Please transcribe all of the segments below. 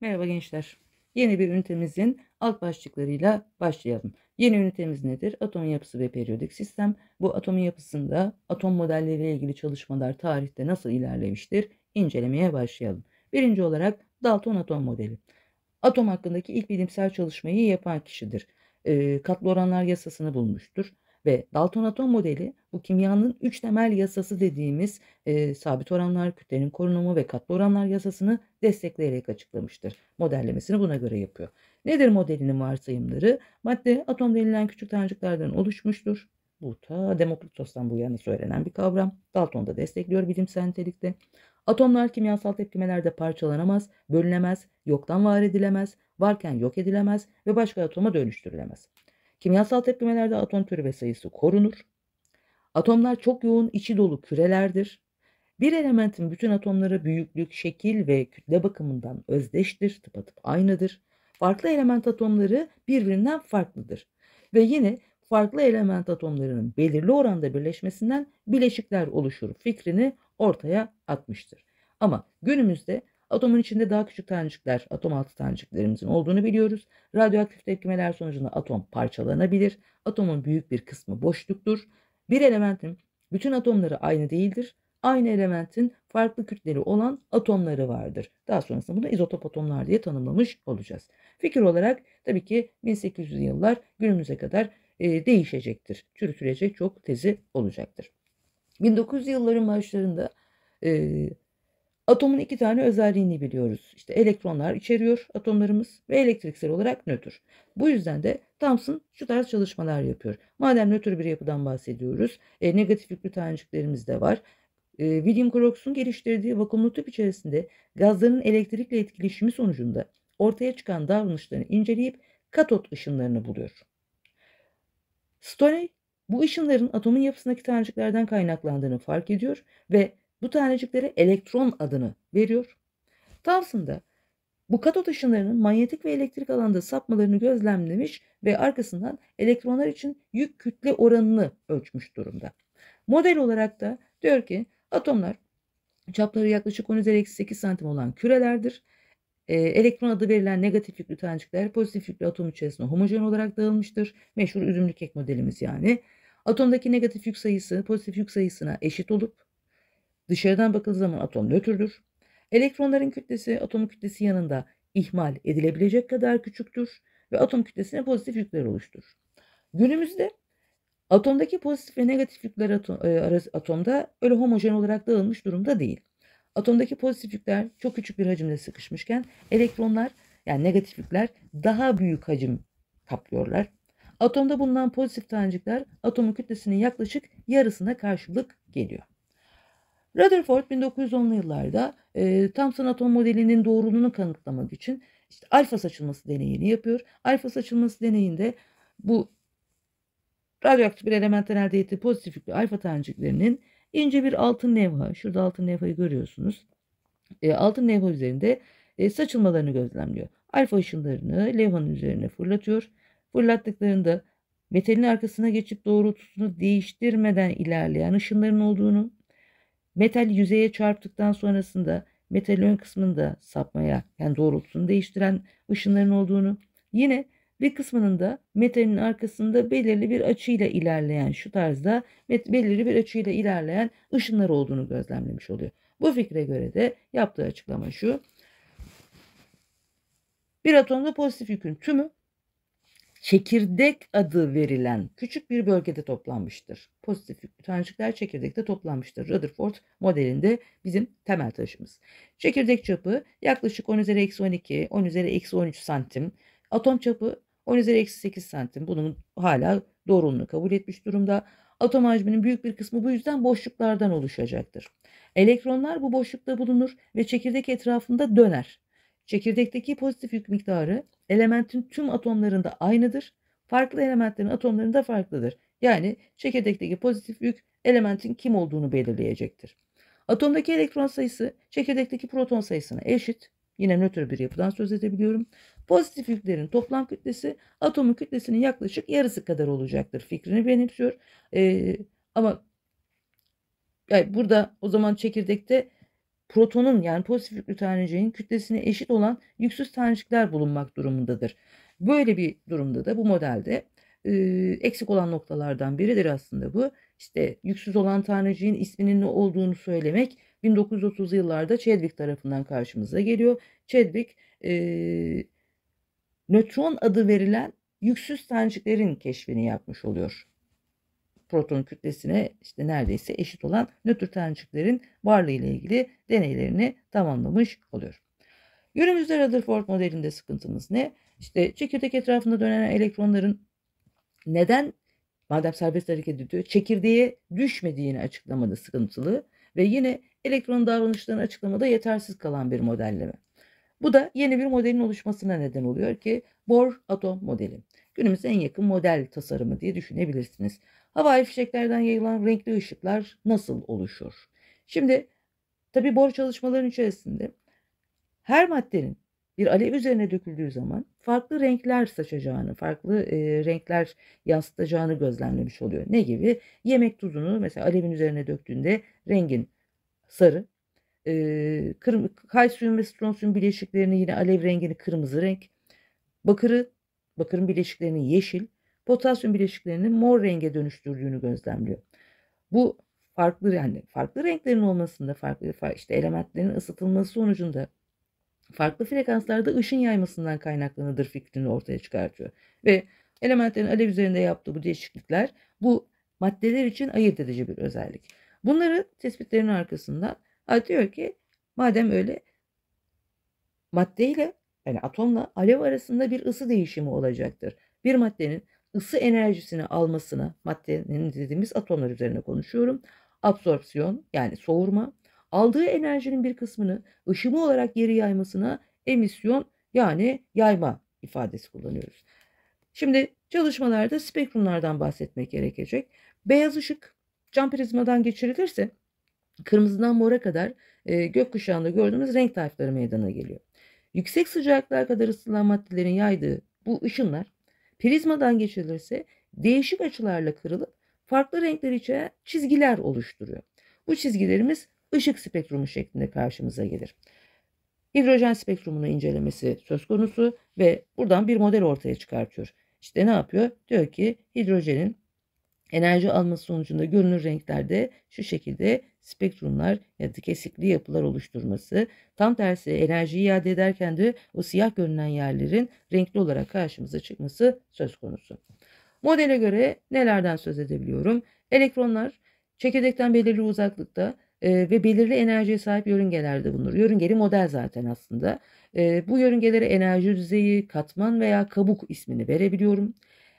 Merhaba gençler. Yeni bir ünitemizin alt başlıklarıyla başlayalım. Yeni ünitemiz nedir? Atom yapısı ve periyodik sistem. Bu atomun yapısında atom modelleriyle ilgili çalışmalar tarihte nasıl ilerlemiştir? İncelemeye başlayalım. Birinci olarak Dalton atom modeli. Atom hakkındaki ilk bilimsel çalışmayı yapan kişidir. E, katlı oranlar yasasını bulmuştur ve Dalton atom modeli bu kimyanın 3 temel yasası dediğimiz e, sabit oranlar, kütlenin korunumu ve katlı oranlar yasasını destekleyerek açıklamıştır. Modellemesini buna göre yapıyor. Nedir modelinin varsayımları? Madde atom denilen küçük taneciklerden oluşmuştur. Bu ta Demokritos'tan bu yana söylenen bir kavram. Dalton da destekliyor bilimsel nitelikte. Atomlar kimyasal tepkimelerde parçalanamaz, bölünemez, yoktan var edilemez, varken yok edilemez ve başka atoma dönüştürülemez. Kimyasal tepkimelerde atom türü ve sayısı korunur. Atomlar çok yoğun içi dolu kürelerdir. Bir elementin bütün atomları büyüklük, şekil ve kütle bakımından özdeştir, tıpatıp aynıdır. Farklı element atomları birbirinden farklıdır. Ve yine farklı element atomlarının belirli oranda birleşmesinden bileşikler oluşur fikrini ortaya atmıştır. Ama günümüzde atomun içinde daha küçük tanecikler, atom altı taneciklerimizin olduğunu biliyoruz. Radyoaktif tepkimeler sonucunda atom parçalanabilir. Atomun büyük bir kısmı boşluktur bir elementin bütün atomları aynı değildir. Aynı elementin farklı kütleleri olan atomları vardır. Daha sonrasında bunu izotop atomlar diye tanımlamış olacağız. Fikir olarak tabii ki 1800'lü yıllar günümüze kadar e, değişecektir. Çürütülecek çok tezi olacaktır. 1900 yılların başlarında e, Atomun iki tane özelliğini biliyoruz. İşte elektronlar içeriyor atomlarımız ve elektriksel olarak nötr. Bu yüzden de Thomson şu tarz çalışmalar yapıyor. Madem nötr bir yapıdan bahsediyoruz, e, negatif yüklü taneciklerimiz de var. E, William Crookes'un geliştirdiği vakumlu tüp içerisinde gazların elektrikle etkileşimi sonucunda ortaya çıkan davranışlarını inceleyip katot ışınlarını buluyor. Stoney bu ışınların atomun yapısındaki taneciklerden kaynaklandığını fark ediyor ve bu taneciklere elektron adını veriyor. Tavsında bu katot ışınlarının manyetik ve elektrik alanda sapmalarını gözlemlemiş ve arkasından elektronlar için yük kütle oranını ölçmüş durumda. Model olarak da diyor ki atomlar çapları yaklaşık 10 üzeri 8 santim olan kürelerdir. E, elektron adı verilen negatif yüklü tanecikler pozitif yüklü atom içerisinde homojen olarak dağılmıştır. Meşhur üzümlü kek modelimiz yani. Atomdaki negatif yük sayısı pozitif yük sayısına eşit olup Dışarıdan bakıldığı zaman atom nötrdür. Elektronların kütlesi atomun kütlesi yanında ihmal edilebilecek kadar küçüktür ve atom kütlesine pozitif yükler oluşturur. Günümüzde atomdaki pozitif ve negatif yükler e, atomda öyle homojen olarak dağılmış durumda değil. Atomdaki pozitif yükler çok küçük bir hacimle sıkışmışken elektronlar yani negatif yükler daha büyük hacim kaplıyorlar. Atomda bulunan pozitif tanecikler atomun kütlesinin yaklaşık yarısına karşılık geliyor. Rutherford 1910'lu yıllarda e, Thomson atom modelinin doğruluğunu kanıtlamak için işte alfa saçılması deneyini yapıyor. Alfa saçılması deneyinde bu radyoaktif bir elementten elde ettiği pozitiflikli alfa taneciklerinin ince bir altın levha, şurada altın levhayı görüyorsunuz. E, altın levha üzerinde e, saçılmalarını gözlemliyor. Alfa ışınlarını levhanın üzerine fırlatıyor. Fırlattıklarında metalin arkasına geçip doğrultusunu değiştirmeden ilerleyen ışınların olduğunu Metal yüzeye çarptıktan sonrasında metal ön kısmında sapmaya yani doğrultusunu değiştiren ışınların olduğunu yine bir kısmının da metalin arkasında belirli bir açıyla ilerleyen şu tarzda belirli bir açıyla ilerleyen ışınlar olduğunu gözlemlemiş oluyor. Bu fikre göre de yaptığı açıklama şu. Bir atomda pozitif yükün tümü çekirdek adı verilen küçük bir bölgede toplanmıştır. Pozitif yüklü tanecikler çekirdekte toplanmıştır. Rutherford modelinde bizim temel taşımız. Çekirdek çapı yaklaşık 10 üzeri eksi 12, 10 üzeri eksi 13 santim. Atom çapı 10 üzeri eksi 8 santim. Bunun hala doğruluğunu kabul etmiş durumda. Atom hacminin büyük bir kısmı bu yüzden boşluklardan oluşacaktır. Elektronlar bu boşlukta bulunur ve çekirdek etrafında döner. Çekirdekteki pozitif yük miktarı elementin tüm atomlarında aynıdır. Farklı elementlerin atomlarında farklıdır. Yani çekirdekteki pozitif yük elementin kim olduğunu belirleyecektir. Atomdaki elektron sayısı çekirdekteki proton sayısına eşit. Yine nötr bir yapıdan söz edebiliyorum. Pozitif yüklerin toplam kütlesi atomun kütlesinin yaklaşık yarısı kadar olacaktır. Fikrini benimsiyor. Ee, ama yani burada o zaman çekirdekte protonun yani pozitif yüklü taneciğin kütlesine eşit olan yüksüz tanecikler bulunmak durumundadır. Böyle bir durumda da bu modelde e, eksik olan noktalardan biridir aslında bu. İşte yüksüz olan taneciğin isminin ne olduğunu söylemek 1930'lu yıllarda Chadwick tarafından karşımıza geliyor. Chadwick e, nötron adı verilen yüksüz taneciklerin keşfini yapmış oluyor proton kütlesine işte neredeyse eşit olan nötr taneciklerin varlığı ile ilgili deneylerini tamamlamış oluyor. Günümüzde Rutherford modelinde sıkıntımız ne? İşte çekirdek etrafında dönen elektronların neden madem serbest hareket ediyor çekirdeğe düşmediğini açıklamada sıkıntılı ve yine elektron davranışlarını açıklamada yetersiz kalan bir modelleme. Bu da yeni bir modelin oluşmasına neden oluyor ki Bohr atom modeli günümüze en yakın model tasarımı diye düşünebilirsiniz. Havai fişeklerden yayılan renkli ışıklar nasıl oluşur? Şimdi tabi bor çalışmaların içerisinde her maddenin bir alev üzerine döküldüğü zaman farklı renkler saçacağını, farklı e, renkler yansıtacağını gözlemlemiş oluyor. Ne gibi? Yemek tuzunu mesela alevin üzerine döktüğünde rengin sarı, e, kırm- kalsiyum ve stronsiyum bileşiklerini yine alev rengini kırmızı renk, bakırı bakırın bileşiklerini yeşil, potasyum bileşiklerini mor renge dönüştürdüğünü gözlemliyor. Bu farklı yani farklı renklerin olmasında farklı işte elementlerin ısıtılması sonucunda farklı frekanslarda ışın yaymasından kaynaklanıdır fikrini ortaya çıkartıyor. Ve elementlerin alev üzerinde yaptığı bu değişiklikler bu maddeler için ayırt edici bir özellik. Bunları tespitlerin arkasından diyor ki madem öyle maddeyle yani atomla alev arasında bir ısı değişimi olacaktır. Bir maddenin ısı enerjisini almasına, maddenin dediğimiz atomlar üzerine konuşuyorum. Absorpsiyon yani soğurma, aldığı enerjinin bir kısmını ışımı olarak geri yaymasına emisyon yani yayma ifadesi kullanıyoruz. Şimdi çalışmalarda spektrumlardan bahsetmek gerekecek. Beyaz ışık cam prizmadan geçirilirse kırmızıdan mora kadar e, gökkuşağında gördüğümüz renk tayfları meydana geliyor. Yüksek sıcaklığa kadar ısınan maddelerin yaydığı bu ışınlar prizmadan geçilirse değişik açılarla kırılıp farklı renkler içeren çizgiler oluşturuyor. Bu çizgilerimiz ışık spektrumu şeklinde karşımıza gelir. Hidrojen spektrumunu incelemesi söz konusu ve buradan bir model ortaya çıkartıyor. İşte ne yapıyor? Diyor ki hidrojenin enerji alması sonucunda görünür renklerde şu şekilde spektrumlar ya da kesikli yapılar oluşturması, tam tersi enerjiyi iade ederken de o siyah görünen yerlerin renkli olarak karşımıza çıkması söz konusu. Modele göre nelerden söz edebiliyorum? Elektronlar çekirdekten belirli uzaklıkta e, ve belirli enerjiye sahip yörüngelerde bulunur. Yörüngeli model zaten aslında. E, bu yörüngelere enerji düzeyi, katman veya kabuk ismini verebiliyorum.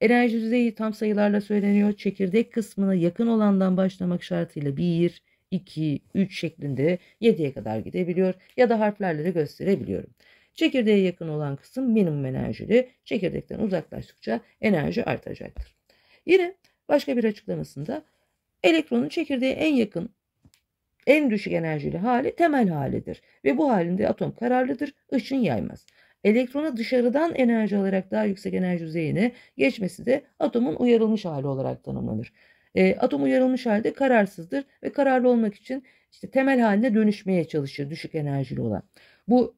Enerji düzeyi tam sayılarla söyleniyor. Çekirdek kısmına yakın olandan başlamak şartıyla 1, 2, 3 şeklinde 7'ye kadar gidebiliyor ya da harflerle de gösterebiliyorum. Çekirdeğe yakın olan kısım minimum enerjili. Çekirdekten uzaklaştıkça enerji artacaktır. Yine başka bir açıklamasında elektronun çekirdeğe en yakın en düşük enerjili hali temel halidir ve bu halinde atom kararlıdır, ışın yaymaz. Elektrona dışarıdan enerji alarak daha yüksek enerji düzeyine geçmesi de atomun uyarılmış hali olarak tanımlanır. E, atom uyarılmış halde kararsızdır ve kararlı olmak için işte temel haline dönüşmeye çalışır düşük enerjili olan. Bu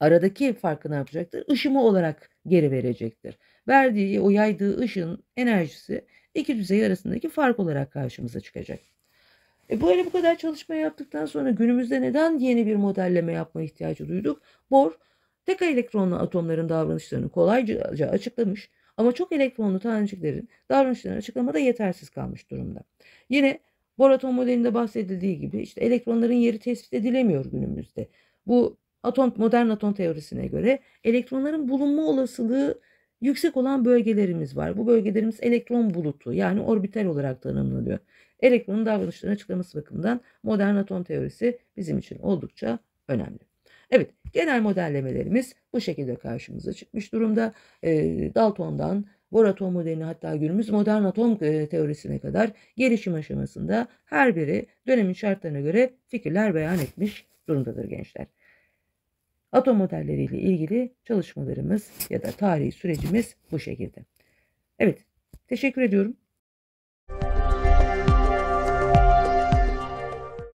aradaki farkı ne yapacaktır? Işımı olarak geri verecektir. Verdiği o yaydığı ışın enerjisi iki düzey arasındaki fark olarak karşımıza çıkacak. E böyle bu kadar çalışma yaptıktan sonra günümüzde neden yeni bir modelleme yapma ihtiyacı duyduk? Bohr tek elektronlu atomların davranışlarını kolayca açıklamış. Ama çok elektronlu taneciklerin davranışları açıklamada yetersiz kalmış durumda. Yine Boraton modelinde bahsedildiği gibi işte elektronların yeri tespit edilemiyor günümüzde. Bu atom modern atom teorisine göre elektronların bulunma olasılığı yüksek olan bölgelerimiz var. Bu bölgelerimiz elektron bulutu yani orbital olarak tanımlanıyor. Elektronun davranışlarını açıklaması bakımından modern atom teorisi bizim için oldukça önemli. Evet genel modellemelerimiz bu şekilde karşımıza çıkmış durumda. E, Dalton'dan Bohr atom modelini hatta günümüz modern atom e, teorisine kadar gelişim aşamasında her biri dönemin şartlarına göre fikirler beyan etmiş durumdadır gençler. Atom modelleriyle ilgili çalışmalarımız ya da tarihi sürecimiz bu şekilde. Evet, teşekkür ediyorum.